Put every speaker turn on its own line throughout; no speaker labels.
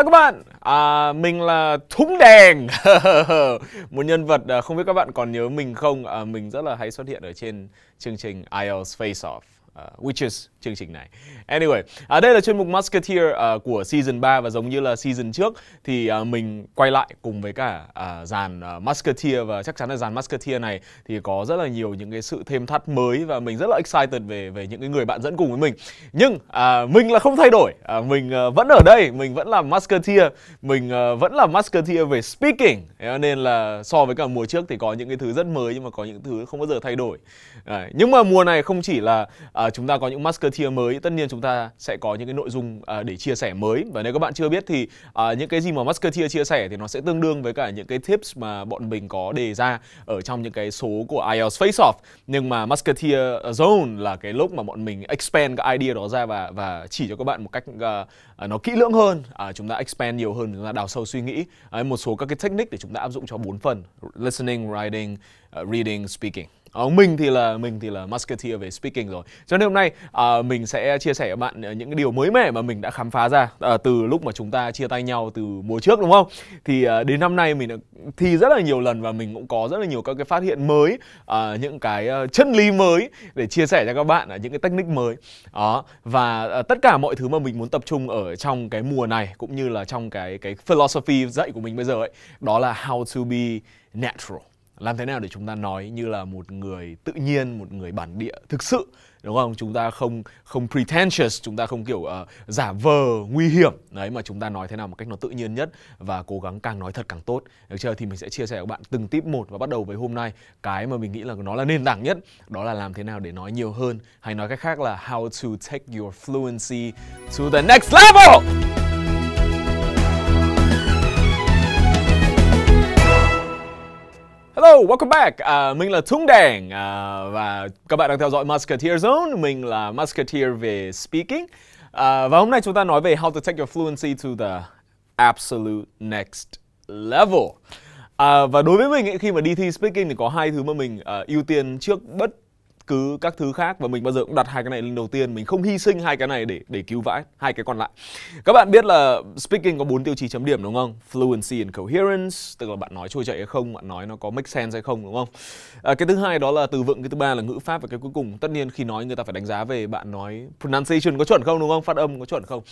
Hello các bạn, à, mình là Thúng Đèn Một nhân vật à, không biết các bạn còn nhớ mình không à, Mình rất là hay xuất hiện ở trên chương trình IELTS Face Off uh, ờ, Witches chương trình này. Anyway, à, đây là chuyên mục Musketeer uh, của season 3 và giống như là season trước thì uh, mình quay lại cùng với cả uh, dàn uh, Musketeer và chắc chắn là dàn Musketeer này thì có rất là nhiều những cái sự thêm thắt mới và mình rất là excited về về những cái người bạn dẫn cùng với mình. Nhưng uh, mình là không thay đổi, uh, mình uh, vẫn ở đây, mình vẫn là Musketeer, mình uh, vẫn là Musketeer về speaking nên là so với cả mùa trước thì có những cái thứ rất mới nhưng mà có những thứ không bao giờ thay đổi. Uh, nhưng mà mùa này không chỉ là uh, Ờ, chúng ta có những Musketeer mới tất nhiên chúng ta sẽ có những cái nội dung à, để chia sẻ mới và nếu các bạn chưa biết thì à, những cái gì mà Musketeer chia sẻ thì nó sẽ tương đương với cả những cái tips mà bọn mình có đề ra ở trong những cái số của IELTS Face Off nhưng mà Musketeer zone là cái lúc mà bọn mình expand cái idea đó ra và và chỉ cho các bạn một cách à, nó kỹ lưỡng hơn à, chúng ta expand nhiều hơn chúng ta đào sâu suy nghĩ à, một số các cái technique để chúng ta áp dụng cho bốn phần listening writing uh, reading speaking Ờ, mình thì là mình thì là musketeer về speaking rồi. Cho nên hôm nay à, mình sẽ chia sẻ với bạn ờ, những cái điều mới mẻ mà mình đã khám phá ra à, từ lúc mà chúng ta chia tay nhau từ mùa trước đúng không? Thì à, đến năm nay mình đã thi rất là nhiều lần và mình cũng có rất là nhiều các cái phát hiện mới, à, những cái uh, chân lý mới để chia sẻ cho các bạn à, những cái technique mới. Đó và à, tất cả mọi thứ mà mình muốn tập trung ở trong cái mùa này cũng như là trong cái cái philosophy dạy của mình bây giờ ấy, đó là how to be natural làm thế nào để chúng ta nói như là một người tự nhiên một người bản địa thực sự đúng không chúng ta không không pretentious chúng ta không kiểu uh, giả vờ nguy hiểm đấy mà chúng ta nói thế nào một cách nó tự nhiên nhất và cố gắng càng nói thật càng tốt được chưa thì mình sẽ chia sẻ với bạn từng tip một và bắt đầu với hôm nay cái mà mình nghĩ là nó là nền tảng nhất đó là làm thế nào để nói nhiều hơn hay nói cách khác là how to take your fluency to the next level Hello, welcome back. À, mình là Thung Đèn à, và các bạn đang theo dõi Musketeer Zone. Mình là Musketeer về speaking. À, và hôm nay chúng ta nói về how to take your fluency to the absolute next level. À, và đối với mình ấy, khi mà đi thi speaking thì có hai thứ mà mình uh, ưu tiên trước bất cứ các thứ khác và mình bao giờ cũng đặt hai cái này lên đầu tiên mình không hy sinh hai cái này để để cứu vãi hai cái còn lại các bạn biết là speaking có bốn tiêu chí chấm điểm đúng không fluency and coherence tức là bạn nói trôi chảy hay không bạn nói nó có make sense hay không đúng không à, cái thứ hai đó là từ vựng cái thứ ba là ngữ pháp và cái cuối cùng tất nhiên khi nói người ta phải đánh giá về bạn nói pronunciation có chuẩn không đúng không phát âm có chuẩn không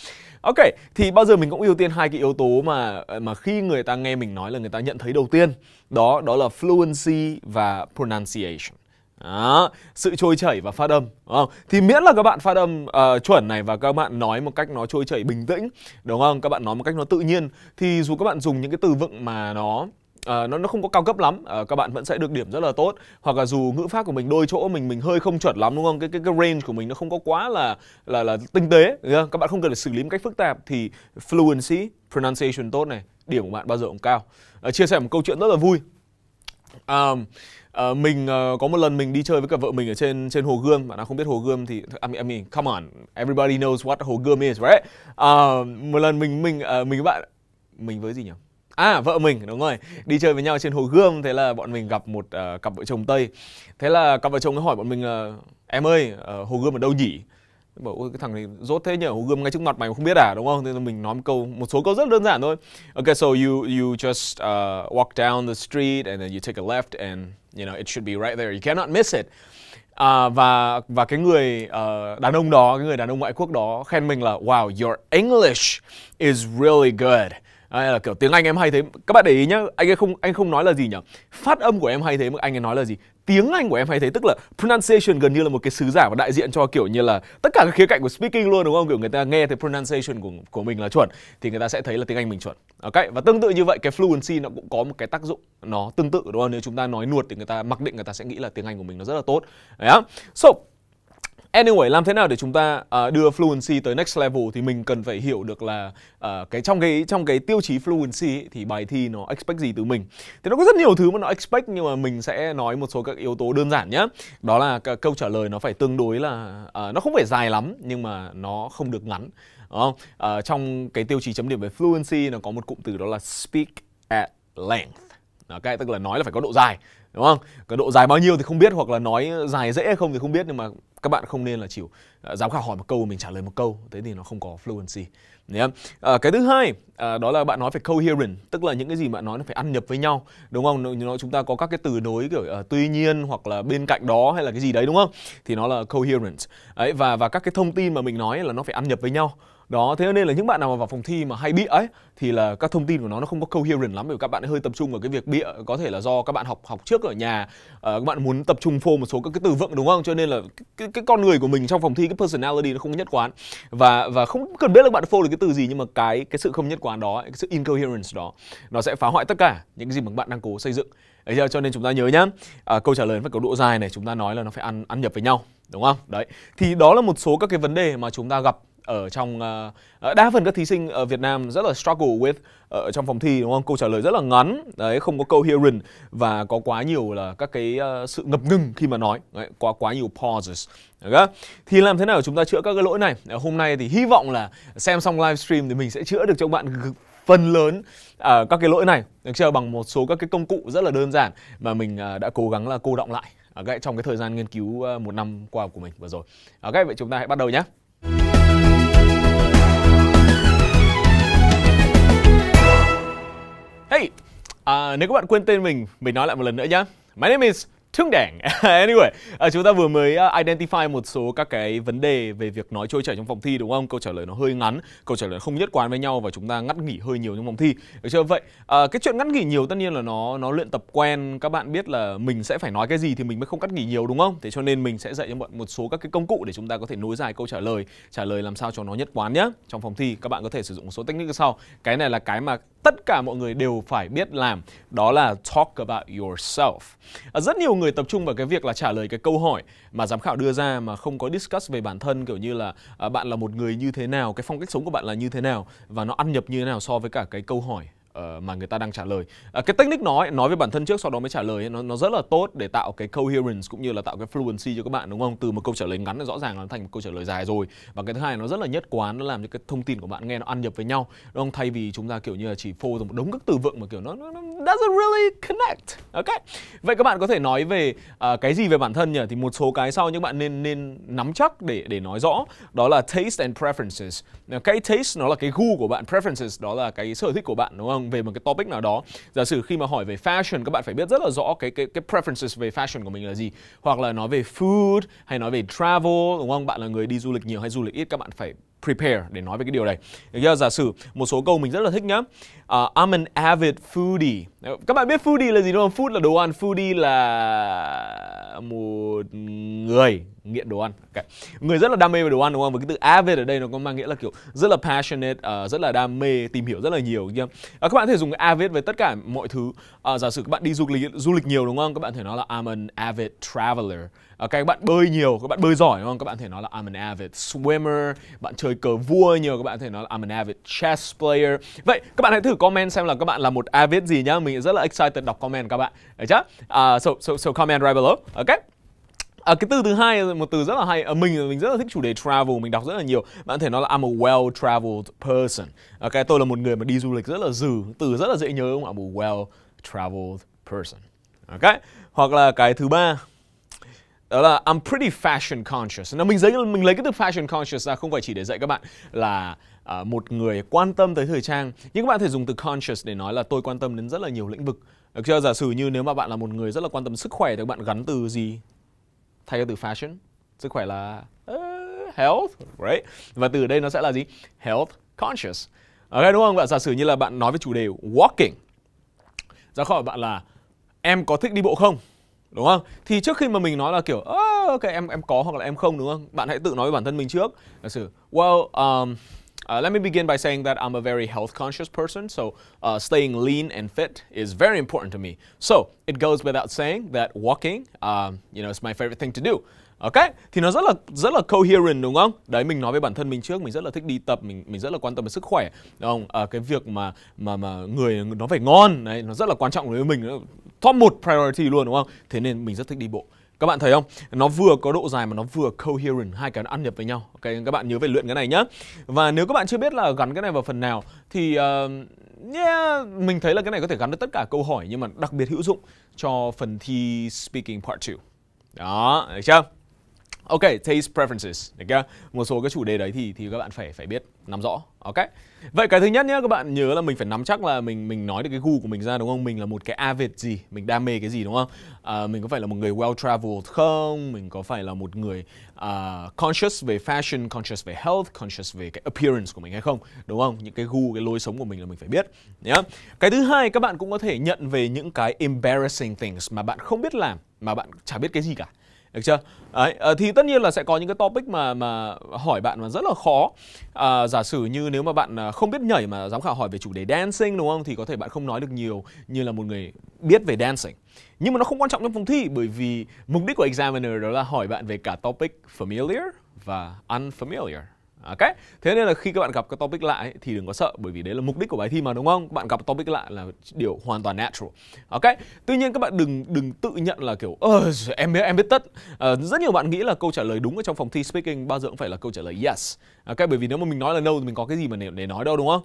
ok thì bao giờ mình cũng ưu tiên hai cái yếu tố mà mà khi người ta nghe mình nói là người ta nhận thấy đầu tiên đó đó là fluency và pronunciation đó, sự trôi chảy và phát âm đúng không? Thì miễn là các bạn phát âm uh, chuẩn này và các bạn nói một cách nó trôi chảy bình tĩnh đúng không? Các bạn nói một cách nó tự nhiên thì dù các bạn dùng những cái từ vựng mà nó À, nó nó không có cao cấp lắm à, các bạn vẫn sẽ được điểm rất là tốt hoặc là dù ngữ pháp của mình đôi chỗ mình mình hơi không chuẩn lắm đúng không cái cái cái range của mình nó không có quá là là là tinh tế các bạn không cần phải xử lý một cách phức tạp thì fluency pronunciation tốt này điểm của bạn bao giờ cũng cao à, chia sẻ một câu chuyện rất là vui um, Uh, mình uh, có một lần mình đi chơi với cả vợ mình ở trên trên hồ gươm mà nó không biết hồ gươm thì I mean, I mean come on everybody knows what hồ gươm is right uh, một lần mình mình uh, mình với bạn mình với gì nhỉ À vợ mình đúng rồi Đi chơi với nhau trên Hồ Gươm Thế là bọn mình gặp một uh, cặp vợ chồng Tây Thế là cặp vợ chồng ấy hỏi bọn mình là Em ơi uh, Hồ Gươm ở đâu nhỉ bảo cái thằng này rốt thế nhở gươm ngay trước mặt mày không biết à đúng không nên là mình nói một câu một số câu rất đơn giản thôi okay so you you just uh, walk down the street and then you take a left and you know it should be right there you cannot miss it uh, và và cái người uh, đàn ông đó cái người đàn ông ngoại quốc đó khen mình là wow your English is really good Đấy là kiểu tiếng Anh em hay thế. Các bạn để ý nhá, anh ấy không anh không nói là gì nhỉ? Phát âm của em hay thế mà anh ấy nói là gì? tiếng Anh của em hay thấy tức là pronunciation gần như là một cái sứ giả và đại diện cho kiểu như là tất cả các khía cạnh của speaking luôn đúng không? Kiểu người ta nghe thấy pronunciation của của mình là chuẩn thì người ta sẽ thấy là tiếng Anh mình chuẩn. Ok và tương tự như vậy cái fluency nó cũng có một cái tác dụng nó tương tự đúng không? Nếu chúng ta nói nuột thì người ta mặc định người ta sẽ nghĩ là tiếng Anh của mình nó rất là tốt. Đấy á. So Anyway, làm thế nào để chúng ta uh, đưa fluency tới next level thì mình cần phải hiểu được là uh, cái trong cái trong cái tiêu chí fluency ấy, thì bài thi nó expect gì từ mình. Thì nó có rất nhiều thứ mà nó expect nhưng mà mình sẽ nói một số các yếu tố đơn giản nhé. Đó là câu trả lời nó phải tương đối là uh, nó không phải dài lắm nhưng mà nó không được ngắn. Đúng không? Uh, trong cái tiêu chí chấm điểm về fluency nó có một cụm từ đó là speak at length. Đó, cái tức là nói là phải có độ dài đúng không cái độ dài bao nhiêu thì không biết hoặc là nói dài dễ hay không thì không biết nhưng mà các bạn không nên là chịu à, dám khảo hỏi một câu mình trả lời một câu thế thì nó không có fluency yeah. à, cái thứ hai à, đó là bạn nói phải coherent tức là những cái gì bạn nói nó phải ăn nhập với nhau đúng không nó chúng ta có các cái từ nối kiểu uh, tuy nhiên hoặc là bên cạnh đó hay là cái gì đấy đúng không thì nó là coherent đấy, và và các cái thông tin mà mình nói là nó phải ăn nhập với nhau đó thế nên là những bạn nào mà vào phòng thi mà hay bịa ấy thì là các thông tin của nó nó không có coherent lắm bởi các bạn hơi tập trung vào cái việc bịa có thể là do các bạn học học trước ở nhà à, các bạn muốn tập trung phô một số các cái từ vựng đúng không cho nên là cái, cái con người của mình trong phòng thi cái personality nó không nhất quán và và không cần biết là bạn phô được cái từ gì nhưng mà cái cái sự không nhất quán đó cái sự incoherence đó nó sẽ phá hoại tất cả những cái gì mà bạn đang cố xây dựng Đấy chưa? cho nên chúng ta nhớ nhá à, câu trả lời phải có độ dài này chúng ta nói là nó phải ăn ăn nhập với nhau đúng không đấy thì đó là một số các cái vấn đề mà chúng ta gặp ở trong uh, đa phần các thí sinh ở Việt Nam rất là struggle with ờ, ở trong phòng thi đúng không? Câu trả lời rất là ngắn, đấy không có câu hearing và có quá nhiều là các cái uh, sự ngập ngừng khi mà nói, đấy, quá quá nhiều pauses. Okay? Thì làm thế nào chúng ta chữa các cái lỗi này? Hôm nay thì hy vọng là xem xong livestream thì mình sẽ chữa được cho bạn phần lớn uh, các cái lỗi này được chưa bằng một số các cái công cụ rất là đơn giản mà mình uh, đã cố gắng là cô động lại okay, trong cái thời gian nghiên cứu uh, một năm qua của mình vừa rồi. Ok vậy chúng ta hãy bắt đầu nhé. Hey, à, nếu các bạn quên tên mình, mình nói lại một lần nữa nhé. My name is thương đảng anyway à, chúng ta vừa mới à, identify một số các cái vấn đề về việc nói trôi chảy trong phòng thi đúng không câu trả lời nó hơi ngắn câu trả lời không nhất quán với nhau và chúng ta ngắt nghỉ hơi nhiều trong phòng thi được chưa vậy à, cái chuyện ngắt nghỉ nhiều tất nhiên là nó nó luyện tập quen các bạn biết là mình sẽ phải nói cái gì thì mình mới không cắt nghỉ nhiều đúng không thế cho nên mình sẽ dạy cho bạn một số các cái công cụ để chúng ta có thể nối dài câu trả lời trả lời làm sao cho nó nhất quán nhé trong phòng thi các bạn có thể sử dụng một số technique sau cái này là cái mà tất cả mọi người đều phải biết làm đó là talk about yourself à, rất nhiều người tập trung vào cái việc là trả lời cái câu hỏi mà giám khảo đưa ra mà không có discuss về bản thân kiểu như là à, bạn là một người như thế nào, cái phong cách sống của bạn là như thế nào và nó ăn nhập như thế nào so với cả cái câu hỏi Ờ, mà người ta đang trả lời uh, cái technique nói nói với bản thân trước sau đó mới trả lời nó nó rất là tốt để tạo cái coherence cũng như là tạo cái fluency cho các bạn đúng không từ một câu trả lời ngắn rõ ràng nó thành một câu trả lời dài rồi và cái thứ hai nó rất là nhất quán nó làm cho cái thông tin của bạn nghe nó ăn nhập với nhau đúng không thay vì chúng ta kiểu như là chỉ phô ra một đống các từ vựng mà kiểu nó, nó, nó doesn't really connect ok vậy các bạn có thể nói về uh, cái gì về bản thân nhỉ thì một số cái sau những bạn nên nên nắm chắc để để nói rõ đó là taste and preferences cái taste nó là cái gu của bạn preferences đó là cái sở thích của bạn đúng không ông vâng, về một cái topic nào đó giả sử khi mà hỏi về fashion các bạn phải biết rất là rõ cái cái cái preferences về fashion của mình là gì hoặc là nói về food hay nói về travel đúng không bạn là người đi du lịch nhiều hay du lịch ít các bạn phải prepare để nói về cái điều này. Giờ giả sử một số câu mình rất là thích nhá. Uh, I'm an avid foodie. Các bạn biết foodie là gì đúng không? Food là đồ ăn, foodie là một người nghiện đồ ăn okay. người rất là đam mê về đồ ăn đúng không Với cái từ avid ở đây nó có mang nghĩa là kiểu rất là passionate uh, rất là đam mê tìm hiểu rất là nhiều kia uh, ờ, các bạn có thể dùng avid với tất cả mọi thứ uh, giả sử các bạn đi du lịch du lịch nhiều đúng không các bạn thể nói là I'm an avid traveler uh, các bạn bơi nhiều các bạn bơi giỏi đúng không các bạn thể nói là I'm an avid swimmer bạn chơi cờ vua nhiều các bạn thể nói là I'm an avid chess player vậy các bạn hãy thử comment xem là các bạn là một avid gì nhá mình rất là excited đọc comment các bạn được chưa uh, so so so comment right below ok à, cái từ thứ hai một từ rất là hay à, mình mình rất là thích chủ đề travel mình đọc rất là nhiều bạn có thể nói là I'm a well traveled person à, cái tôi là một người mà đi du lịch rất là dừ từ rất là dễ nhớ không I'm a well traveled person ok hoặc là cái thứ ba đó là I'm pretty fashion conscious. Nó mình lấy mình lấy cái từ fashion conscious ra không phải chỉ để dạy các bạn là uh, một người quan tâm tới thời trang. Nhưng các bạn có thể dùng từ conscious để nói là tôi quan tâm đến rất là nhiều lĩnh vực. Được chưa? Giả sử như nếu mà bạn là một người rất là quan tâm sức khỏe thì bạn gắn từ gì thay cho từ fashion sức khỏe là uh, health right và từ đây nó sẽ là gì health conscious ok đúng không và giả sử như là bạn nói với chủ đề walking ra khỏi bạn là em có thích đi bộ không đúng không thì trước khi mà mình nói là kiểu ok em em có hoặc là em không đúng không bạn hãy tự nói với bản thân mình trước giả sử well um, Uh, let me begin by saying that I'm a very health conscious person, so uh, staying lean and fit is very important to me. So it goes without saying that walking, um, you know, is my favorite thing to do. Ok, thì nó rất là rất là coherent đúng không? Đấy mình nói với bản thân mình trước, mình rất là thích đi tập, mình mình rất là quan tâm đến sức khỏe, đúng không? À, cái việc mà mà mà người nó phải ngon, đấy, nó rất là quan trọng đối với mình, top một priority luôn đúng không? Thế nên mình rất thích đi bộ. Các bạn thấy không? Nó vừa có độ dài mà nó vừa coherent, hai cái nó ăn nhập với nhau. Ok, các bạn nhớ về luyện cái này nhá. Và nếu các bạn chưa biết là gắn cái này vào phần nào thì uh, yeah, mình thấy là cái này có thể gắn được tất cả câu hỏi nhưng mà đặc biệt hữu dụng cho phần thi speaking part 2. Đó, được chưa? ok taste preferences được chưa một số cái chủ đề đấy thì thì các bạn phải phải biết nắm rõ ok vậy cái thứ nhất nhé các bạn nhớ là mình phải nắm chắc là mình mình nói được cái gu của mình ra đúng không mình là một cái avid gì mình đam mê cái gì đúng không à, mình có phải là một người well traveled không mình có phải là một người uh, conscious về fashion conscious về health conscious về cái appearance của mình hay không đúng không những cái gu cái lối sống của mình là mình phải biết nhé cái thứ hai các bạn cũng có thể nhận về những cái embarrassing things mà bạn không biết làm mà bạn chả biết cái gì cả được chưa Đấy, ờ, thì tất nhiên là sẽ có những cái topic mà mà hỏi bạn mà rất là khó à, giả sử như nếu mà bạn à, không biết nhảy mà giám khảo hỏi về chủ đề dancing đúng không thì có thể bạn không nói được nhiều như là một người biết về dancing nhưng mà nó không quan trọng trong phòng thi bởi vì mục đích của examiner đó là hỏi bạn về cả topic familiar và unfamiliar Ok, à, thế nên là khi các bạn gặp các topic lạ ấy, thì đừng có sợ bởi vì đấy là mục đích của bài thi mà đúng không? Các bạn gặp topic lạ là điều hoàn toàn natural. Ok, tuy nhiên các bạn đừng đừng tự nhận là kiểu ờ em biết em biết tất. À, rất nhiều bạn nghĩ là câu trả lời đúng ở trong phòng thi speaking bao giờ cũng phải là câu trả lời yes. Ok, bởi vì nếu mà mình nói là no thì mình có cái gì mà để, để nói đâu đúng không?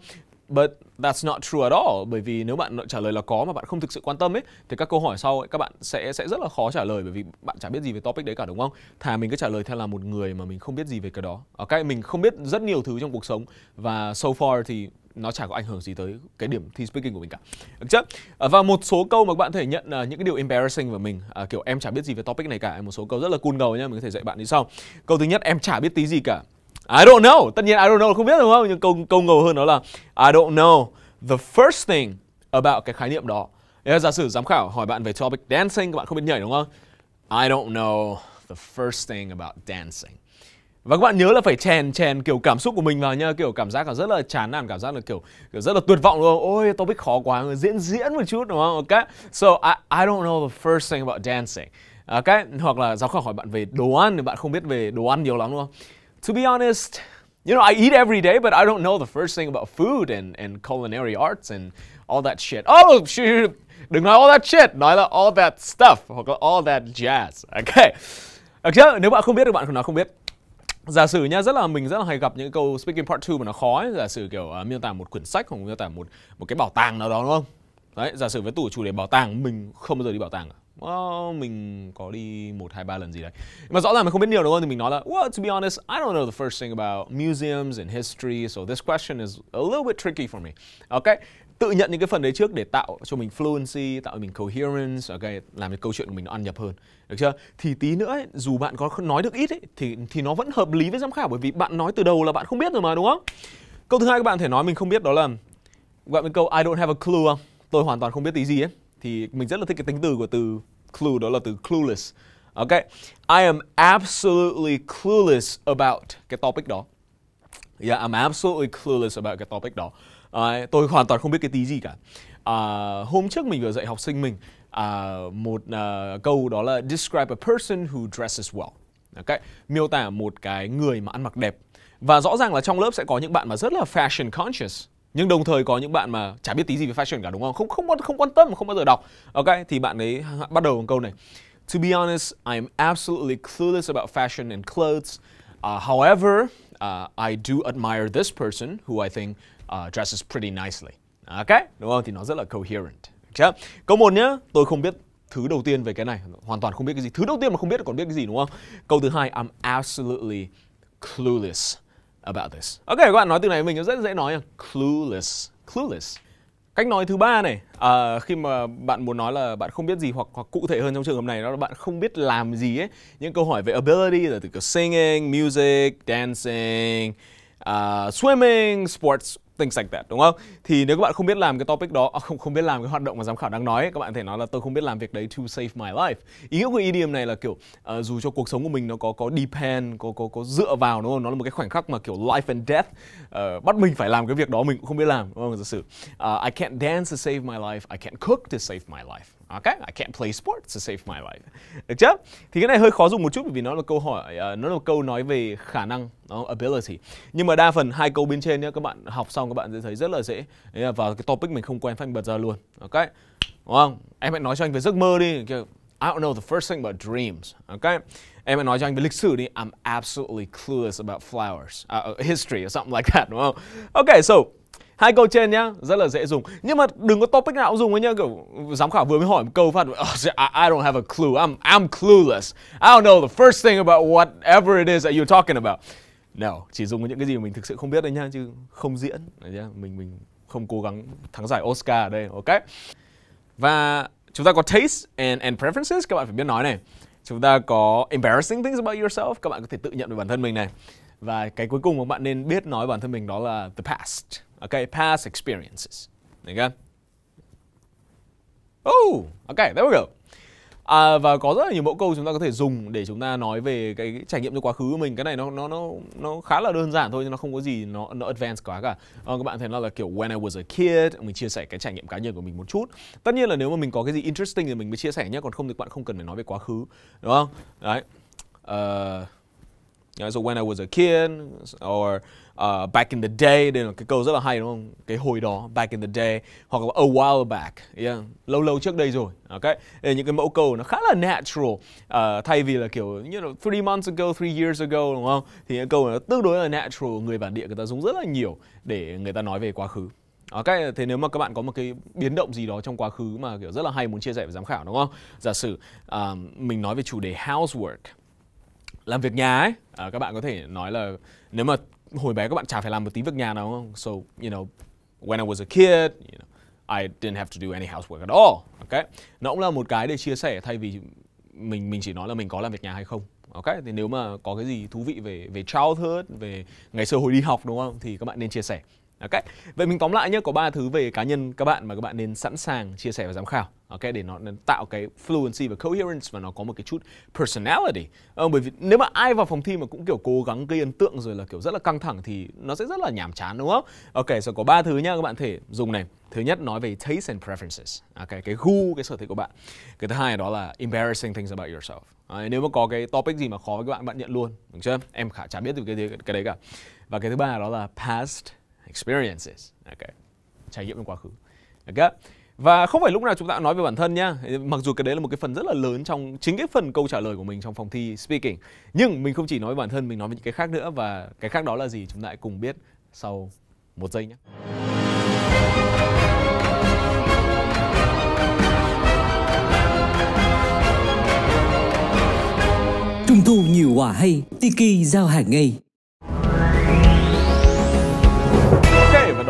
But that's not true at all bởi vì nếu bạn trả lời là có mà bạn không thực sự quan tâm ấy thì các câu hỏi sau ấy, các bạn sẽ sẽ rất là khó trả lời bởi vì bạn chả biết gì về topic đấy cả đúng không? Thà mình cứ trả lời theo là một người mà mình không biết gì về cái đó. Ok, mình không biết rất nhiều thứ trong cuộc sống và so far thì nó chả có ảnh hưởng gì tới cái điểm thi speaking của mình cả được chưa à, và một số câu mà các bạn thể nhận uh, những cái điều embarrassing của mình uh, kiểu em chả biết gì về topic này cả một số câu rất là cool ngầu nha mình có thể dạy bạn như sau câu thứ nhất em chả biết tí gì cả I don't know. Tất nhiên I don't know không biết đúng không? Nhưng câu câu ngầu hơn đó là I don't know the first thing about cái khái niệm đó. Nếu giả sử giám khảo hỏi bạn về topic dancing, các bạn không biết nhảy đúng không? I don't know the first thing about dancing. Và các bạn nhớ là phải chèn chèn kiểu cảm xúc của mình vào nha, kiểu cảm giác là rất là chán nản, cảm giác là kiểu, kiểu rất là tuyệt vọng luôn. Ôi, topic khó quá, người diễn diễn một chút đúng không? Ok. So I I don't know the first thing about dancing. Ok, hoặc là giáo khảo hỏi bạn về đồ ăn thì bạn không biết về đồ ăn nhiều lắm đúng không? to be honest, you know, I eat every day, but I don't know the first thing about food and, and culinary arts and all that shit. Oh, shoot, đừng nói all that shit, nói là all that stuff hoặc là all that jazz. Ok. Ok, nếu bạn không biết thì bạn cũng nói không biết. Giả sử nha, rất là mình rất là hay gặp những câu speaking part 2 mà nó khó ấy. Giả sử kiểu uh, miêu tả một quyển sách hoặc miêu tả một một cái bảo tàng nào đó đúng không? Đấy, giả sử với tủ chủ đề bảo tàng, mình không bao giờ đi bảo tàng cả. Well, ờ, mình có đi một hai ba lần gì đấy. Mà rõ ràng mình không biết nhiều đúng không? Thì mình nói là, well, to be honest, I don't know the first thing about museums and history, so this question is a little bit tricky for me. Okay, tự nhận những cái phần đấy trước để tạo cho mình fluency, tạo cho mình coherence, okay, làm cái câu chuyện của mình nó ăn nhập hơn. Được chưa? Thì tí nữa ấy, dù bạn có nói được ít ấy, thì thì nó vẫn hợp lý với giám khảo bởi vì bạn nói từ đầu là bạn không biết rồi mà đúng không? Câu thứ hai các bạn thể nói mình không biết đó là gọi với câu I don't have a clue không? Tôi hoàn toàn không biết tí gì ấy thì mình rất là thích cái tính từ của từ clue đó là từ clueless. Ok. I am absolutely clueless about cái topic đó. Yeah, I'm absolutely clueless about cái topic đó. Uh, tôi hoàn toàn không biết cái tí gì cả. Uh, hôm trước mình vừa dạy học sinh mình uh, một uh, câu đó là describe a person who dresses well. Ok. Miêu tả một cái người mà ăn mặc đẹp. Và rõ ràng là trong lớp sẽ có những bạn mà rất là fashion conscious nhưng đồng thời có những bạn mà chả biết tí gì về fashion cả đúng không không không không quan tâm không bao giờ đọc ok thì bạn ấy bắt đầu bằng câu này to be honest I'm absolutely clueless about fashion and clothes uh, however uh, I do admire this person who I think uh, dresses pretty nicely. Ok, đúng không? Thì nó rất là coherent. Chưa? Câu một nhá, tôi không biết thứ đầu tiên về cái này, hoàn toàn không biết cái gì. Thứ đầu tiên mà không biết còn biết cái gì đúng không? Câu thứ hai, I'm absolutely clueless about this. Ok các bạn nói từ này mình rất dễ nói clueless, clueless. Cách nói thứ ba này, à, khi mà bạn muốn nói là bạn không biết gì hoặc hoặc cụ thể hơn trong trường hợp này đó là bạn không biết làm gì ấy. Những câu hỏi về ability là từ kiểu singing, music, dancing, uh, swimming, sports tinh sạch đẹp đúng không? Thì nếu các bạn không biết làm cái topic đó, à, không không biết làm cái hoạt động mà giám khảo đang nói, các bạn có thể nói là tôi không biết làm việc đấy to save my life. Ý nghĩa của idiom này là kiểu uh, dù cho cuộc sống của mình nó có có depend, có có có dựa vào đúng không? Nó là một cái khoảnh khắc mà kiểu life and death uh, bắt mình phải làm cái việc đó mình cũng không biết làm đúng không? Giả sử uh, I can't dance to save my life, I can't cook to save my life. Okay, I can't play sports to save my life. Được chưa? Thì cái này hơi khó dùng một chút bởi vì nó là câu hỏi, uh, nó là câu nói về khả năng, nó ability. Nhưng mà đa phần hai câu bên trên nhé, các bạn học xong các bạn sẽ thấy rất là dễ. và cái topic mình không quen phát bật ra luôn. ok, đúng không? Em hãy nói cho anh về giấc mơ đi. I don't know the first thing about dreams. ok? Em hãy nói cho anh về lịch sử đi. I'm absolutely clueless about flowers, uh, history or something like that, đúng không? ok, so hai câu trên nhá rất là dễ dùng nhưng mà đừng có topic nào cũng dùng ấy nhá kiểu giám khảo vừa mới hỏi một câu phát oh, I don't have a clue I'm I'm clueless I don't know the first thing about whatever it is that you're talking about no chỉ dùng những cái gì mình thực sự không biết đấy nhá chứ không diễn đấy mình mình không cố gắng thắng giải Oscar ở đây ok và chúng ta có taste and and preferences các bạn phải biết nói này chúng ta có embarrassing things about yourself các bạn có thể tự nhận về bản thân mình này và cái cuối cùng mà bạn nên biết nói bản thân mình đó là the past. Okay, past experiences. Được không? Oh, okay, there we go. À, và có rất là nhiều mẫu câu chúng ta có thể dùng để chúng ta nói về cái trải nghiệm trong quá khứ của mình cái này nó nó nó nó khá là đơn giản thôi nhưng nó không có gì nó nó advanced quá cả à, các bạn thấy nó là kiểu when I was a kid mình chia sẻ cái trải nghiệm cá nhân của mình một chút tất nhiên là nếu mà mình có cái gì interesting thì mình mới chia sẻ nhé còn không thì bạn không cần phải nói về quá khứ đúng không đấy uh, Đấy, so when I was a kid or uh, back in the day đây là cái câu rất là hay đúng không? Cái hồi đó back in the day hoặc là a while back, yeah, lâu lâu trước đây rồi. Ok, đây là những cái mẫu câu nó khá là natural uh, thay vì là kiểu như là three months ago, three years ago đúng không? Thì những câu này nó tương đối là natural người bản địa người ta dùng rất là nhiều để người ta nói về quá khứ. Ok, thế nếu mà các bạn có một cái biến động gì đó trong quá khứ mà kiểu rất là hay muốn chia sẻ với giám khảo đúng không? Giả sử uh, mình nói về chủ đề housework làm việc nhà ấy à, các bạn có thể nói là nếu mà hồi bé các bạn chả phải làm một tí việc nhà nào không so you know when I was a kid you know, I didn't have to do any housework at all ok nó cũng là một cái để chia sẻ thay vì mình mình chỉ nói là mình có làm việc nhà hay không ok thì nếu mà có cái gì thú vị về về childhood về ngày xưa hồi đi học đúng không thì các bạn nên chia sẻ ok vậy mình tóm lại nhé có ba thứ về cá nhân các bạn mà các bạn nên sẵn sàng chia sẻ và giám khảo ok để nó tạo cái fluency và coherence và nó có một cái chút personality ờ, bởi vì nếu mà ai vào phòng thi mà cũng kiểu cố gắng gây ấn tượng rồi là kiểu rất là căng thẳng thì nó sẽ rất là nhàm chán đúng không ok so có ba thứ nha các bạn thể dùng này thứ nhất nói về taste and preferences ok cái gu cái sở thích của bạn cái thứ hai đó là embarrassing things about yourself à, nếu mà có cái topic gì mà khó với các bạn bạn nhận luôn đúng chưa em khả chả biết về cái, cái, cái đấy cả và cái thứ ba đó là past experiences. Okay. Trải nghiệm trong quá khứ. Okay. Và không phải lúc nào chúng ta nói về bản thân nhá Mặc dù cái đấy là một cái phần rất là lớn trong chính cái phần câu trả lời của mình trong phòng thi speaking Nhưng mình không chỉ nói về bản thân, mình nói về những cái khác nữa Và cái khác đó là gì chúng ta hãy cùng biết sau một giây nhé Trung thu nhiều quà hay, Tiki giao hàng ngay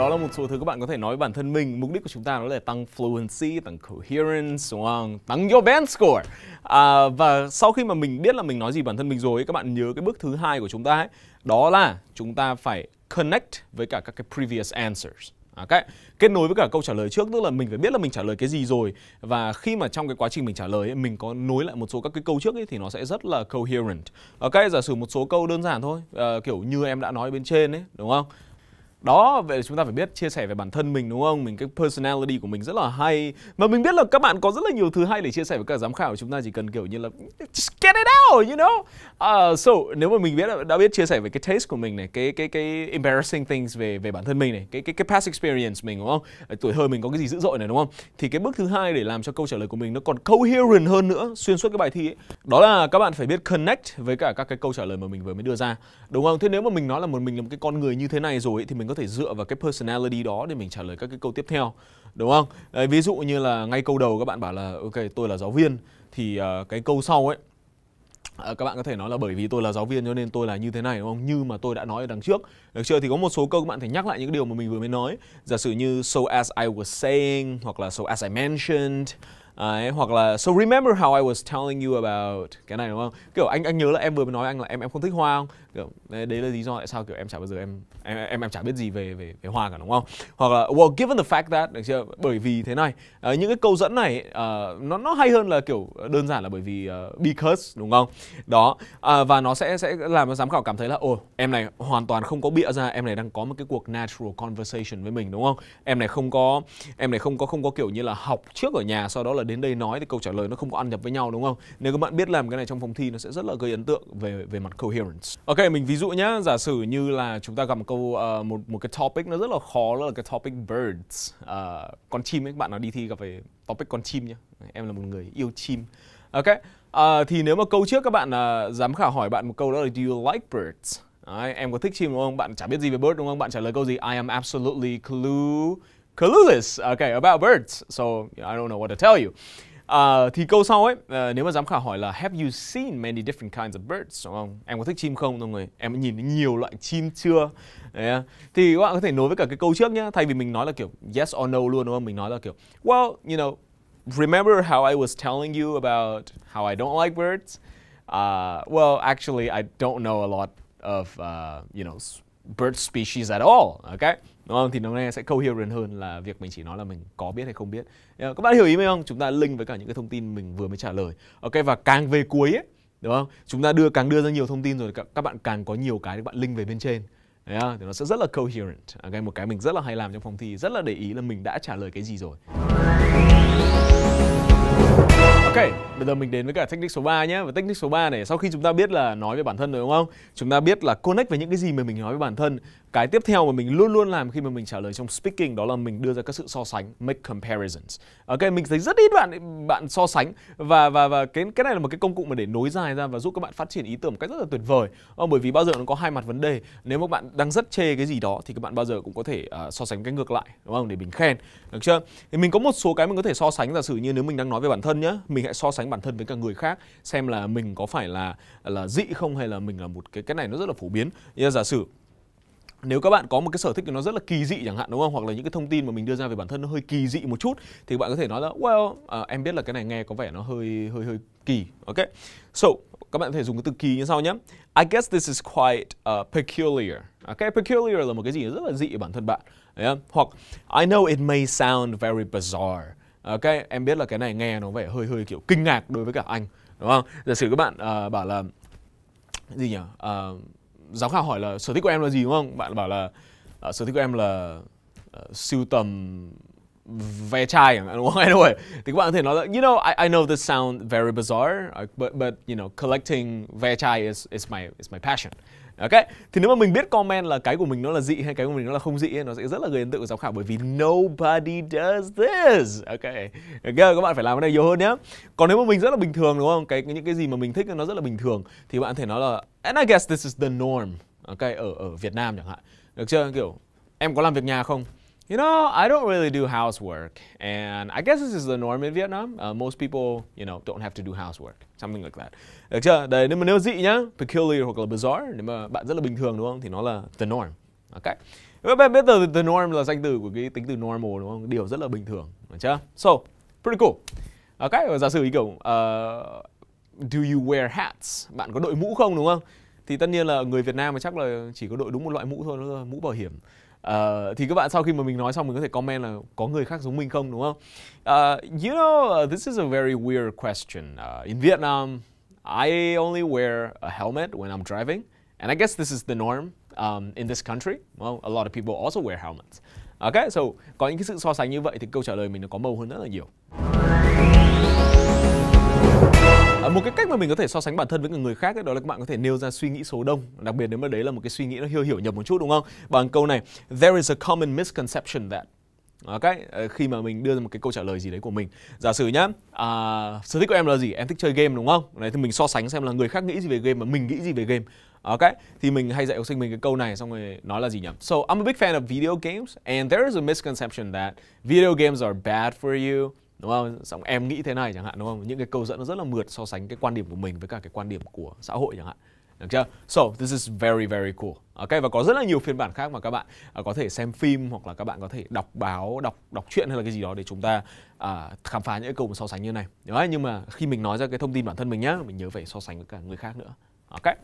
đó là một số thứ các bạn có thể nói bản thân mình mục đích của chúng ta nó là tăng fluency tăng coherence đúng không tăng your band score à, và sau khi mà mình biết là mình nói gì bản thân mình rồi các bạn nhớ cái bước thứ hai của chúng ta ấy đó là chúng ta phải connect với cả các cái previous answers Okay. Kết nối với cả câu trả lời trước Tức là mình phải biết là mình trả lời cái gì rồi Và khi mà trong cái quá trình mình trả lời ấy, Mình có nối lại một số các cái câu trước ấy, Thì nó sẽ rất là coherent Ok, giả sử một số câu đơn giản thôi à, Kiểu như em đã nói bên trên ấy Đúng không? đó vậy là chúng ta phải biết chia sẻ về bản thân mình đúng không mình cái personality của mình rất là hay và mình biết là các bạn có rất là nhiều thứ hay để chia sẻ với các giám khảo chúng ta chỉ cần kiểu như là just get it out you know uh, so nếu mà mình biết đã biết chia sẻ về cái taste của mình này cái cái cái embarrassing things về về bản thân mình này cái cái cái past experience mình đúng không tuổi thơ mình có cái gì dữ dội này đúng không thì cái bước thứ hai để làm cho câu trả lời của mình nó còn coherent hơn nữa xuyên suốt cái bài thi ấy đó là các bạn phải biết connect với cả các cái câu trả lời mà mình vừa mới đưa ra đúng không thế nếu mà mình nói là một mình là một cái con người như thế này rồi ấy, thì mình có có thể dựa vào cái personality đó để mình trả lời các cái câu tiếp theo đúng không Đấy, ví dụ như là ngay câu đầu các bạn bảo là ok tôi là giáo viên thì uh, cái câu sau ấy À, các bạn có thể nói là bởi vì tôi là giáo viên cho nên tôi là như thế này đúng không? Như mà tôi đã nói ở đằng trước. Được chưa? Thì có một số câu các bạn thể nhắc lại những điều mà mình vừa mới nói. Giả sử như so as I was saying hoặc là so as I mentioned Đấy, hoặc là so remember how I was telling you about cái này đúng không? Kiểu anh anh nhớ là em vừa mới nói anh là em em không thích hoa không? Kiểu đấy, đấy là lý do tại sao kiểu em chả bao giờ em em em em chả biết gì về về về hoa cả đúng không? Hoặc là well given the fact that được chưa? Bởi vì thế này, uh, những cái câu dẫn này uh, nó nó hay hơn là kiểu đơn giản là bởi vì uh, because đúng không? Đó uh, và nó sẽ sẽ làm giám khảo cảm thấy là ồ em này hoàn toàn không có bịa ra, em này đang có một cái cuộc natural conversation với mình đúng không? Em này không có em này không có không có kiểu như là học trước ở nhà sau đó là đến đây nói thì câu trả lời nó không có ăn nhập với nhau đúng không? Nếu các bạn biết làm cái này trong phòng thi nó sẽ rất là gây ấn tượng về về mặt coherence. Ok, mình ví dụ nhá, giả sử như là chúng ta gặp một câu uh, một một cái topic nó rất là khó là cái topic birds. Uh, con chim ấy các bạn nào đi thi gặp về topic con chim nhá. Em là một người yêu chim. Ok. Uh, thì nếu mà câu trước các bạn uh, giám khảo hỏi bạn một câu đó là do you like birds? Đấy, em có thích chim đúng không? Bạn chả biết gì về bird đúng không? Bạn trả lời câu gì? I am absolutely clue Colulis, okay, about birds. So I don't know what to tell you. À, uh, thì câu sau ấy, à, nếu mà giám khảo hỏi là Have you seen many different kinds of birds? Đúng không? Em có thích chim không? Đúng người? Em bạn có thể nối với cả cái câu trước nhé. vì mình nói là kiểu yes or no luôn đúng không? Mình nói là kiểu Well, you know, remember how I was telling you about how I don't like birds? Uh, well, actually, I don't know a lot of, uh, you know, bird species at all, okay? đúng không thì nó nghe sẽ coherent hơn là việc mình chỉ nói là mình có biết hay không biết ờ, các bạn hiểu ý mình không chúng ta link với cả những cái thông tin mình vừa mới trả lời ok và càng về cuối ấy đúng không chúng ta đưa càng đưa ra nhiều thông tin rồi các bạn càng có nhiều cái để bạn link về bên trên Đấy thì nó sẽ rất là coherent ok một cái mình rất là hay làm trong phòng thi rất là để ý là mình đã trả lời cái gì rồi Ok, bây giờ mình đến với cả technique số 3 nhé Và technique số 3 này, sau khi chúng ta biết là nói về bản thân rồi đúng không? Chúng ta biết là connect với những cái gì mà mình nói với bản thân cái tiếp theo mà mình luôn luôn làm khi mà mình trả lời trong speaking đó là mình đưa ra các sự so sánh make comparisons ok mình thấy rất ít bạn bạn so sánh và và và cái cái này là một cái công cụ mà để nối dài ra và giúp các bạn phát triển ý tưởng một cách rất là tuyệt vời à, bởi vì bao giờ nó có hai mặt vấn đề nếu mà bạn đang rất chê cái gì đó thì các bạn bao giờ cũng có thể uh, so sánh cái ngược lại đúng không để mình khen được chưa thì mình có một số cái mình có thể so sánh giả sử như nếu mình đang nói về bản thân nhá mình hãy so sánh bản thân với cả người khác xem là mình có phải là là dị không hay là mình là một cái cái này nó rất là phổ biến giả sử nếu các bạn có một cái sở thích nó rất là kỳ dị chẳng hạn đúng không hoặc là những cái thông tin mà mình đưa ra về bản thân nó hơi kỳ dị một chút thì bạn có thể nói là well uh, em biết là cái này nghe có vẻ nó hơi hơi hơi kỳ ok so các bạn có thể dùng cái từ kỳ như sau nhé I guess this is quite uh, peculiar ok peculiar là một cái gì rất là dị ở bản thân bạn Đấy hoặc I know it may sound very bizarre ok em biết là cái này nghe nó vẻ hơi hơi kiểu kinh ngạc đối với cả anh đúng không giả sử các bạn uh, bảo là gì nhỉ uh, giám khảo hỏi là sở thích của em là gì đúng không bạn bảo là uh, sở thích của em là uh, sưu tầm ve chai đúng không? I Thì các bạn có thể nói là, you know, I, I know this sound very bizarre, uh, but, but you know, collecting ve chai is, is, my, is my passion. Ok, thì nếu mà mình biết comment là cái của mình nó là dị hay cái của mình nó là không dị nó sẽ rất là gây ấn tượng của giám khảo bởi vì nobody does this. Ok, ok các bạn phải làm cái này nhiều hơn nhé. Còn nếu mà mình rất là bình thường đúng không? Cái những cái gì mà mình thích nó rất là bình thường thì bạn có thể nói là And I guess this is the norm. Ok, ở ở Việt Nam chẳng hạn. Được chưa? Kiểu em có làm việc nhà không? You know, I don't really do housework, and I guess this is the norm in Vietnam. Uh, most people, you know, don't have to do housework, something like that. Được chưa? Đấy, nếu mà nếu dị nhá, peculiar hoặc là bizarre, nếu mà bạn rất là bình thường đúng không, thì nó là the norm. Ok. Bạn biết từ the norm là danh từ của cái tính từ normal đúng không? Điều rất là bình thường, được chưa? So, pretty cool. Ok, giả sử kiểu uh, do you wear hats? Bạn có đội mũ không đúng không? Thì tất nhiên là người Việt Nam chắc là chỉ có đội đúng một loại mũ thôi, đó là mũ bảo hiểm. Uh, thì các bạn sau khi mà mình nói xong mình có thể comment là có người khác giống mình không đúng không? Uh, you know, uh, this is a very weird question. Uh, in Vietnam, I only wear a helmet when I'm driving, and I guess this is the norm um, in this country. Well, a lot of people also wear helmets. Okay, so có những cái sự so sánh như vậy thì câu trả lời mình nó có màu hơn rất là nhiều. À, một cái cách mà mình có thể so sánh bản thân với người khác ấy, đó là các bạn có thể nêu ra suy nghĩ số đông đặc biệt nếu mà đấy là một cái suy nghĩ nó hiểu hiểu nhầm một chút đúng không bằng câu này there is a common misconception that ờ, cái ờ, khi mà mình đưa ra một cái câu trả lời gì đấy của mình giả sử nhá à, sở thích của em là gì em thích chơi game đúng không đấy thì mình so sánh xem là người khác nghĩ gì về game mà mình nghĩ gì về game ok thì mình hay dạy học sinh mình cái câu này xong rồi nói là gì nhỉ so I'm a big fan of video games and there is a misconception that video games are bad for you đúng không xong em nghĩ thế này chẳng hạn đúng không những cái câu dẫn nó rất là mượt so sánh cái quan điểm của mình với cả cái quan điểm của xã hội chẳng hạn được chưa? So, this is very very cool. Ok và có rất là nhiều phiên bản khác mà các bạn à, có thể xem phim hoặc là các bạn có thể đọc báo, đọc đọc truyện hay là cái gì đó để chúng ta uh, khám phá những cái câu so sánh như này. Đúng không? nhưng mà khi mình nói ra cái thông tin bản thân mình nhá, mình nhớ phải so sánh với cả người khác nữa. Ok.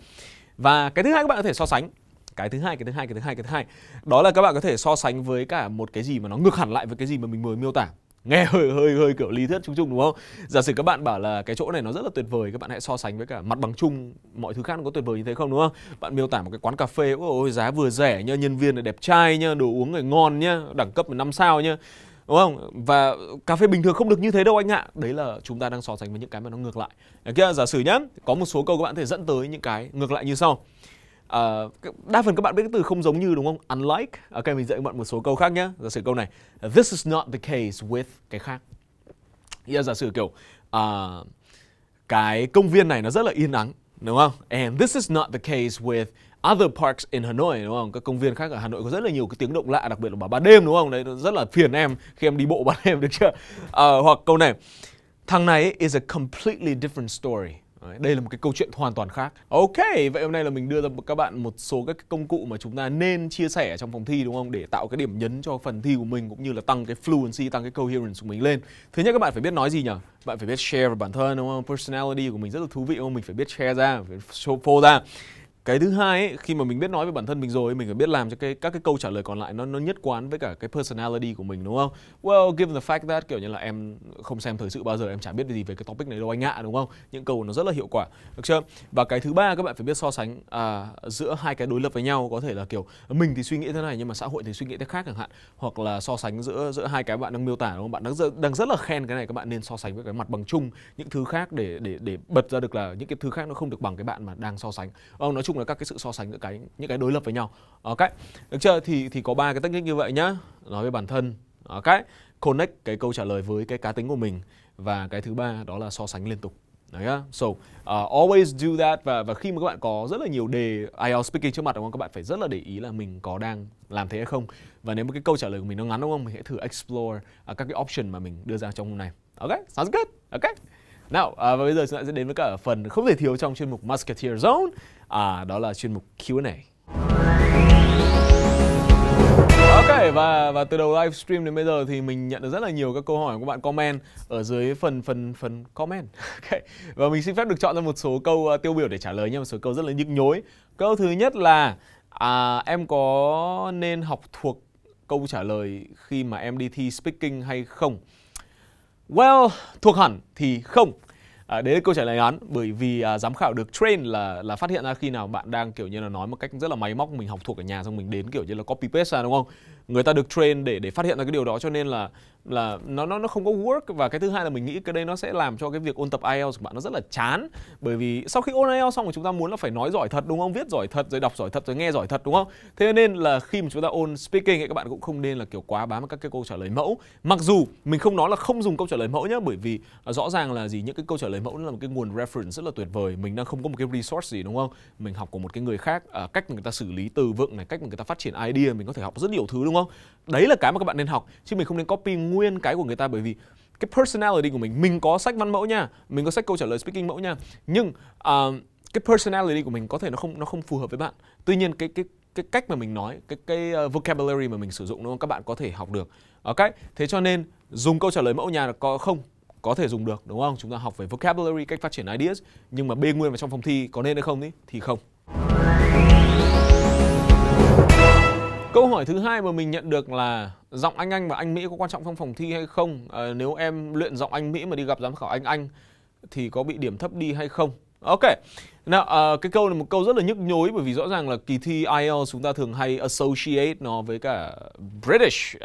Và cái thứ hai các bạn có thể so sánh cái thứ hai cái thứ hai cái thứ hai cái thứ hai đó là các bạn có thể so sánh với cả một cái gì mà nó ngược hẳn lại với cái gì mà mình mới miêu tả nghe hơi hơi hơi kiểu lý thuyết chung chung đúng không giả sử các bạn bảo là cái chỗ này nó rất là tuyệt vời các bạn hãy so sánh với cả mặt bằng chung mọi thứ khác nó có tuyệt vời như thế không đúng không bạn miêu tả một cái quán cà phê ôi giá vừa rẻ nhá nhân viên này đẹp trai nhá đồ uống này ngon nhá đẳng cấp năm sao nhá đúng không và cà phê bình thường không được như thế đâu anh ạ đấy là chúng ta đang so sánh với những cái mà nó ngược lại kia giả sử nhá có một số câu các bạn có thể dẫn tới những cái ngược lại như sau Ờ, đa phần các bạn biết cái từ không giống như đúng không? Unlike. Ok, ờ, mình dạy các bạn một số câu khác nhé. Giả sử câu này. This is not the case with cái khác. Yeah, giả sử kiểu uh, cái công viên này nó rất là yên ắng, đúng không? And this is not the case with other parks in Hanoi đúng không? Các công viên khác ở Hà Nội có rất là nhiều cái tiếng động lạ, đặc biệt là vào ban đêm đúng không? Đấy rất là phiền em khi em đi bộ ban đêm được chưa? Uh, hoặc câu này. Thằng này is a completely different story đây là một cái câu chuyện hoàn toàn khác. Ok, vậy hôm nay là mình đưa ra các bạn một số các công cụ mà chúng ta nên chia sẻ trong phòng thi đúng không? Để tạo cái điểm nhấn cho phần thi của mình cũng như là tăng cái fluency, tăng cái coherence của mình lên. Thứ nhất các bạn phải biết nói gì nhỉ? Bạn phải biết share về bản thân đúng không? Personality của mình rất là thú vị đúng không? Mình phải biết share ra, phải show phô ra cái thứ hai ấy, khi mà mình biết nói về bản thân mình rồi mình phải biết làm cho cái các cái câu trả lời còn lại nó nó nhất quán với cả cái personality của mình đúng không well given the fact that kiểu như là em không xem thời sự bao giờ em chả biết gì về cái topic này đâu anh ạ đúng không những câu nó rất là hiệu quả được chưa và cái thứ ba các bạn phải biết so sánh à, giữa hai cái đối lập với nhau có thể là kiểu mình thì suy nghĩ thế này nhưng mà xã hội thì suy nghĩ thế khác chẳng hạn hoặc là so sánh giữa giữa hai cái bạn đang miêu tả đúng không bạn đang đang rất là khen cái này các bạn nên so sánh với cái mặt bằng chung những thứ khác để để để bật ra được là những cái thứ khác nó không được bằng cái bạn mà đang so sánh ông ờ, nói chung là các cái sự so sánh giữa cái những cái đối lập với nhau ok được chưa thì thì có ba cái technique như vậy nhá nói về bản thân ok connect cái câu trả lời với cái cá tính của mình và cái thứ ba đó là so sánh liên tục Đấy á. So, uh, always do that và và khi mà các bạn có rất là nhiều đề IELTS speaking trước mặt đúng không? Các bạn phải rất là để ý là mình có đang làm thế hay không. Và nếu mà cái câu trả lời của mình nó ngắn đúng không? Mình hãy thử explore uh, các cái option mà mình đưa ra trong hôm nay. Ok, sounds good. Ok. Nào, à, và bây giờ chúng ta sẽ đến với cả phần không thể thiếu trong chuyên mục Musketeer Zone à, Đó là chuyên mục Q&A Ok và và từ đầu livestream đến bây giờ thì mình nhận được rất là nhiều các câu hỏi của bạn comment ở dưới phần phần phần comment. ok. Và mình xin phép được chọn ra một số câu uh, tiêu biểu để trả lời nha, một số câu rất là nhức nhối. Câu thứ nhất là à, em có nên học thuộc câu trả lời khi mà em đi thi speaking hay không? Well, thuộc hẳn thì không. À, đấy là câu trả lời ngắn bởi vì à, giám khảo được train là là phát hiện ra khi nào bạn đang kiểu như là nói một cách rất là máy móc mình học thuộc ở nhà xong mình đến kiểu như là copy paste ra đúng không người ta được train để để phát hiện ra cái điều đó cho nên là là nó nó nó không có work và cái thứ hai là mình nghĩ cái đây nó sẽ làm cho cái việc ôn tập IELTS của bạn nó rất là chán bởi vì sau khi ôn IELTS xong thì chúng ta muốn là phải nói giỏi thật đúng không viết giỏi thật rồi đọc giỏi thật rồi nghe giỏi thật đúng không thế nên là khi mà chúng ta ôn speaking thì các bạn cũng không nên là kiểu quá bám các cái câu trả lời mẫu mặc dù mình không nói là không dùng câu trả lời mẫu nhé bởi vì à, rõ ràng là gì những cái câu trả lời mẫu là một cái nguồn reference rất là tuyệt vời mình đang không có một cái resource gì đúng không mình học của một cái người khác à, cách mà người ta xử lý từ vựng này cách mà người ta phát triển idea mình có thể học rất nhiều thứ đúng không đấy là cái mà các bạn nên học chứ mình không nên copy nguyên nguyên cái của người ta bởi vì cái personality của mình mình có sách văn mẫu nha mình có sách câu trả lời speaking mẫu nha nhưng uh, cái personality của mình có thể nó không nó không phù hợp với bạn tuy nhiên cái cái cái cách mà mình nói cái cái ờ, vocabulary mà mình sử dụng đúng không các bạn có thể học được ok thế cho nên dùng câu trả lời mẫu nhà là có không có thể dùng được đúng không chúng ta học về vocabulary cách phát triển ideas nhưng mà bê nguyên vào trong phòng thi có nên hay không ý? thì không câu hỏi thứ hai mà mình nhận được là giọng anh anh và anh Mỹ có quan trọng trong phòng thi hay không? À, nếu em luyện giọng anh Mỹ mà đi gặp giám khảo anh anh thì có bị điểm thấp đi hay không? Ok. Nào, à, cái câu này một câu rất là nhức nhối bởi vì rõ ràng là kỳ thi IELTS chúng ta thường hay associate nó với cả British uh,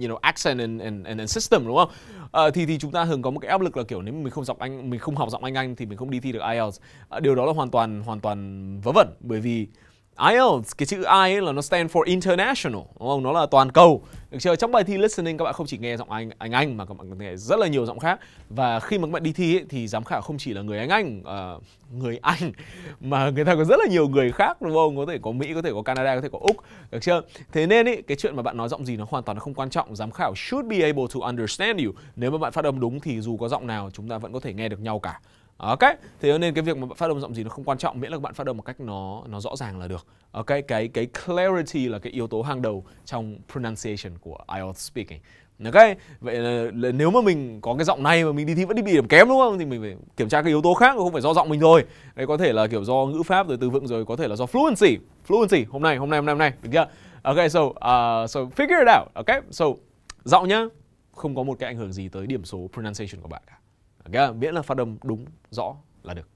you know accent and, and, and system đúng không? À, thì thì chúng ta thường có một cái áp lực là kiểu nếu mình không giọng anh mình không học giọng anh anh thì mình không đi thi được IELTS. À, điều đó là hoàn toàn hoàn toàn vớ vẩn bởi vì IELTS, cái chữ I ấy là nó stand for international, đúng không? Nó là toàn cầu. Được chưa? Trong bài thi listening các bạn không chỉ nghe giọng Anh Anh Anh mà các bạn có thể rất là nhiều giọng khác. Và khi mà các bạn đi thi ấy, thì giám khảo không chỉ là người Anh Anh, uh, người Anh mà người ta có rất là nhiều người khác đúng không? Có thể có Mỹ, có thể có Canada, có thể có Úc, được chưa? Thế nên ý, cái chuyện mà bạn nói giọng gì nó hoàn toàn không quan trọng. Giám khảo should be able to understand you. Nếu mà bạn phát âm đúng thì dù có giọng nào chúng ta vẫn có thể nghe được nhau cả ok thế nên cái việc mà bạn phát âm giọng gì nó không quan trọng miễn là bạn phát âm một cách nó nó rõ ràng là được ok cái cái clarity là cái yếu tố hàng đầu trong pronunciation của IELTS speaking ok vậy là, là nếu mà mình có cái giọng này mà mình đi thi vẫn đi bị điểm kém đúng không thì mình phải kiểm tra cái yếu tố khác không phải do giọng mình thôi. đấy có thể là kiểu do ngữ pháp rồi từ vựng rồi có thể là do fluency fluency hôm nay hôm nay hôm nay hôm nay được chưa ok so uh, so figure it out ok so giọng nhá không có một cái ảnh hưởng gì tới điểm số pronunciation của bạn cả Nghĩa miễn là phát âm đúng, rõ là được.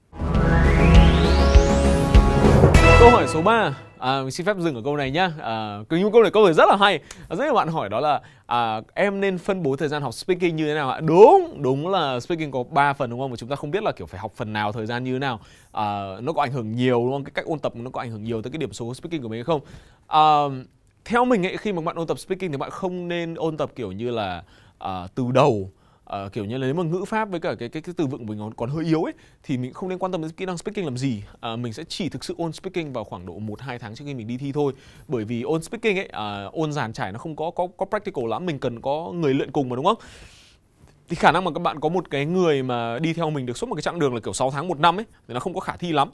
Câu hỏi số 3 à, xin phép dừng ở câu này nhá à, nhưng câu này câu này rất là hay rất nhiều bạn hỏi đó là à, em nên phân bố thời gian học speaking như thế nào ạ đúng đúng là speaking có 3 phần đúng không mà chúng ta không biết là kiểu phải học phần nào thời gian như thế nào à, nó có ảnh hưởng nhiều đúng không cái cách ôn tập nó có ảnh hưởng nhiều tới cái điểm số speaking của mình hay không à, theo mình ấy khi mà bạn ôn tập speaking thì bạn không nên ôn tập kiểu như là à, từ đầu uh, kiểu như là nếu mà ngữ pháp với cả cái cái, cái từ vựng mình còn, hơi yếu ấy thì mình không nên quan tâm đến kỹ năng speaking làm gì uh, mình sẽ chỉ thực sự ôn speaking vào khoảng độ 1 2 tháng trước khi mình đi thi thôi bởi vì ôn speaking ấy uh, ờ, ôn giàn trải nó không có có có practical lắm mình cần có người luyện cùng mà đúng không thì khả năng mà các bạn có một cái người mà đi theo mình được suốt một cái chặng đường là kiểu 6 tháng một năm ấy thì nó không có khả thi lắm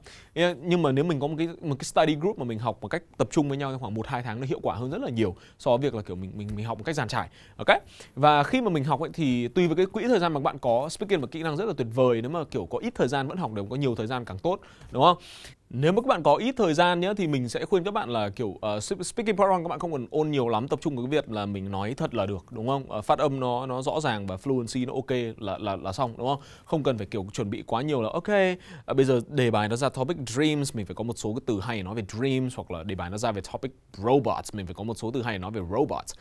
nhưng mà nếu mình có một cái một cái study group mà mình học một cách tập trung với nhau trong khoảng một hai tháng nó hiệu quả hơn rất là nhiều so với việc là kiểu mình mình mình học một cách giàn trải ok và khi mà mình học ấy thì tùy với cái quỹ thời gian mà bạn có speaking và kỹ năng rất là tuyệt vời nếu mà kiểu có ít thời gian vẫn học được có nhiều thời gian càng tốt đúng không nếu mà các bạn có ít thời gian nhé thì mình sẽ khuyên các bạn là kiểu uh, speaking part one các bạn không cần ôn nhiều lắm tập trung vào cái việc là mình nói thật là được đúng không uh, phát âm nó nó rõ ràng và fluency nó ok là là là xong đúng không không cần phải kiểu chuẩn bị quá nhiều là ok uh, bây giờ đề bài nó ra topic dreams mình phải có một số cái từ hay nói về dreams hoặc là đề bài nó ra về topic robots mình phải có một số từ hay nói về robots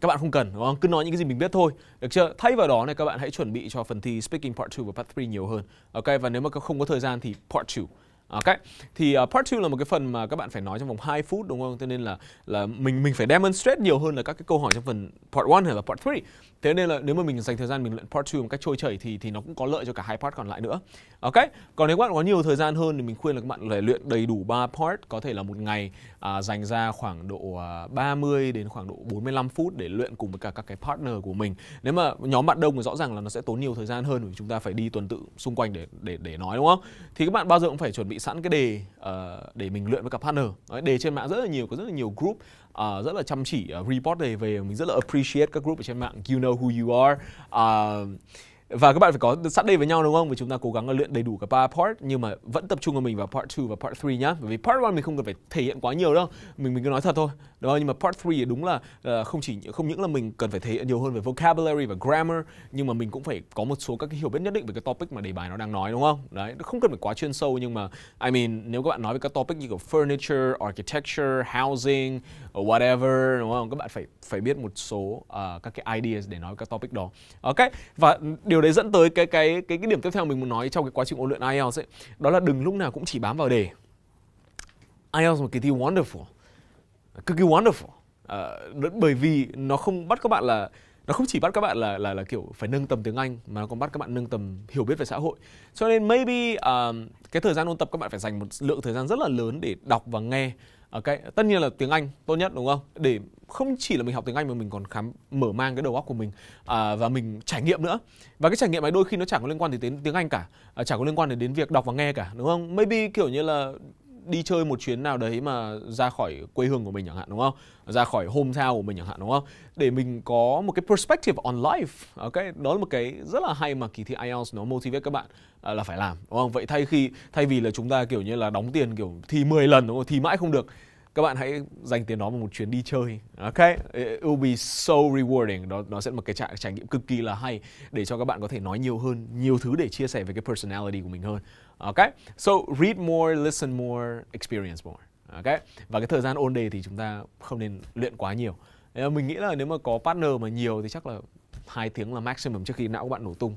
các bạn không cần đúng không? cứ nói những cái gì mình biết thôi được chưa thay vào đó này các bạn hãy chuẩn bị cho phần thi speaking part 2 và part 3 nhiều hơn ok và nếu mà không có thời gian thì part 2 Ok. Thì uh, part 2 là một cái phần mà các bạn phải nói trong vòng 2 phút đúng không? Cho nên là là mình mình phải demonstrate nhiều hơn là các cái câu hỏi trong phần part 1 hay là part 3 thế nên là nếu mà mình dành thời gian mình luyện part 2 một cách trôi chảy thì thì nó cũng có lợi cho cả hai part còn lại nữa ok còn nếu các bạn có nhiều thời gian hơn thì mình khuyên là các bạn phải luyện đầy đủ 3 part có thể là một ngày à, dành ra khoảng độ 30 à, đến khoảng độ 45 phút để luyện cùng với cả các cái partner của mình nếu mà nhóm bạn đông thì rõ ràng là nó sẽ tốn nhiều thời gian hơn vì chúng ta phải đi tuần tự xung quanh để để để nói đúng không thì các bạn bao giờ cũng phải chuẩn bị sẵn cái đề uh, để mình luyện với cả partner Đấy, đề trên mạng rất là nhiều có rất là nhiều group uh, rất là chăm chỉ uh, report đề về mình rất là appreciate các group ở trên mạng you know who you are uh, và các bạn phải có sẵn đây với nhau đúng không? Vì chúng ta cố gắng là luyện đầy đủ cả ba part nhưng mà vẫn tập trung vào mình vào part 2 và part 3 nhá. Bởi vì part 1 mình không cần phải thể hiện quá nhiều đâu. Mình mình cứ nói thật thôi. Đúng không? nhưng mà part 3 đúng là ờ, không chỉ không những là mình cần phải thể hiện nhiều hơn về vocabulary và grammar nhưng mà mình cũng phải có một số các cái hiểu biết nhất định về cái topic mà đề bài nó đang nói đúng không? Đấy, không cần phải quá chuyên sâu nhưng mà I mean nếu các bạn nói về các topic như kiểu furniture, architecture, housing, whatever đúng không? Các bạn phải phải biết một số uh, các cái ideas để nói về các topic đó. Ok. Và điều đấy dẫn tới cái cái cái cái điểm tiếp theo mình muốn nói trong cái quá trình ôn luyện IELTS ấy, đó là đừng lúc nào cũng chỉ bám vào đề. IELTS một kỳ thi wonderful. Cực kỳ wonderful. À, bởi vì nó không bắt các bạn là nó không chỉ bắt các bạn là là là kiểu phải nâng tầm tiếng Anh mà nó còn bắt các bạn nâng tầm hiểu biết về xã hội. Cho nên maybe um, cái thời gian ôn tập các bạn phải dành một lượng thời gian rất là lớn để đọc và nghe ok tất nhiên là tiếng anh tốt nhất đúng không để không chỉ là mình học tiếng anh mà mình còn khám mở mang cái đầu óc của mình à, và mình trải nghiệm nữa và cái trải nghiệm ấy đôi khi nó chẳng có liên quan đến tiếng anh cả à, chẳng có liên quan đến việc đọc và nghe cả đúng không maybe kiểu như là đi chơi một chuyến nào đấy mà ra khỏi quê hương của mình chẳng hạn đúng không ra khỏi hometown của mình chẳng hạn đúng không để mình có một cái perspective on life ok đó là một cái rất là hay mà kỳ thi IELTS nó motivate các bạn à, là phải làm đúng không vậy thay khi thay vì là chúng ta kiểu như là đóng tiền kiểu thi 10 lần đúng không thi mãi không được các bạn hãy dành tiền đó vào một chuyến đi chơi ok it will be so rewarding đó nó sẽ là một cái trải, trải nghiệm cực kỳ là hay để cho các bạn có thể nói nhiều hơn nhiều thứ để chia sẻ về cái personality của mình hơn Okay? So read more, listen more, experience more. Okay? Và cái thời gian ôn đề thì chúng ta không nên luyện quá nhiều. Mình nghĩ là nếu mà có partner mà nhiều thì chắc là hai tiếng là maximum trước khi não của bạn nổ tung.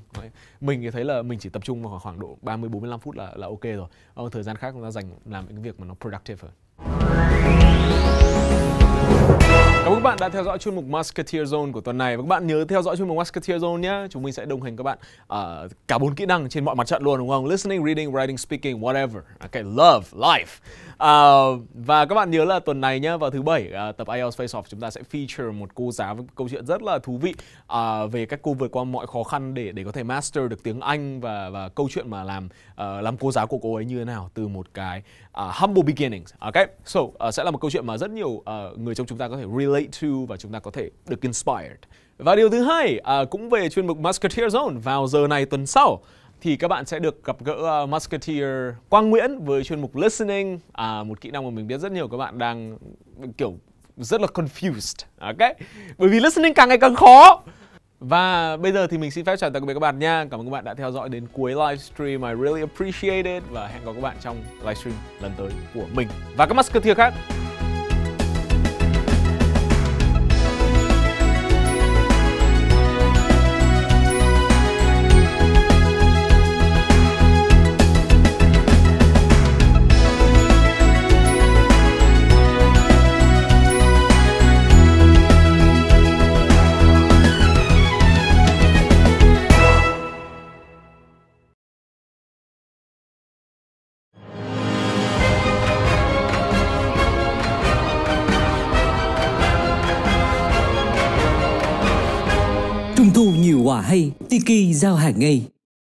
Mình thì thấy là mình chỉ tập trung vào khoảng độ 30 45 phút là là ok rồi. Ờ, thời gian khác chúng ta dành làm những việc mà nó productive hơn. Cảm ơn các bạn đã theo dõi chuyên mục Musketeer Zone của tuần này và các bạn nhớ theo dõi chuyên mục Musketeer Zone nhé. Chúng mình sẽ đồng hành các bạn ở ờ, uh, cả bốn kỹ năng trên mọi mặt trận luôn đúng không? Listening, reading, writing, speaking, whatever. Okay, love, life. Uh, và các bạn nhớ là tuần này nhé vào thứ bảy uh, tập IELTS Face Off chúng ta sẽ feature một cô giáo với câu chuyện rất là thú vị uh, về cách cô vượt qua mọi khó khăn để để có thể master được tiếng Anh và và câu chuyện mà làm Ờ, làm cô giáo của cô ấy như thế nào từ một cái uh, humble beginnings ok so uh, sẽ là một câu chuyện mà rất nhiều uh, người trong chúng ta có thể relate to và chúng ta có thể được inspired và điều thứ hai uh, cũng về chuyên mục Musketeer Zone vào giờ này tuần sau thì các bạn sẽ được gặp gỡ uh, Musketeer Quang Nguyễn với chuyên mục Listening à, một kỹ năng mà mình biết rất nhiều các bạn đang kiểu rất là confused ok bởi vì listening càng ngày càng khó và bây giờ thì mình xin phép chào tạm biệt các bạn nha. Cảm ơn các bạn đã theo dõi đến cuối livestream. I really appreciate it và hẹn gặp các bạn trong livestream lần tới của mình và các musketeer khác. hay Tiki giao hàng ngay.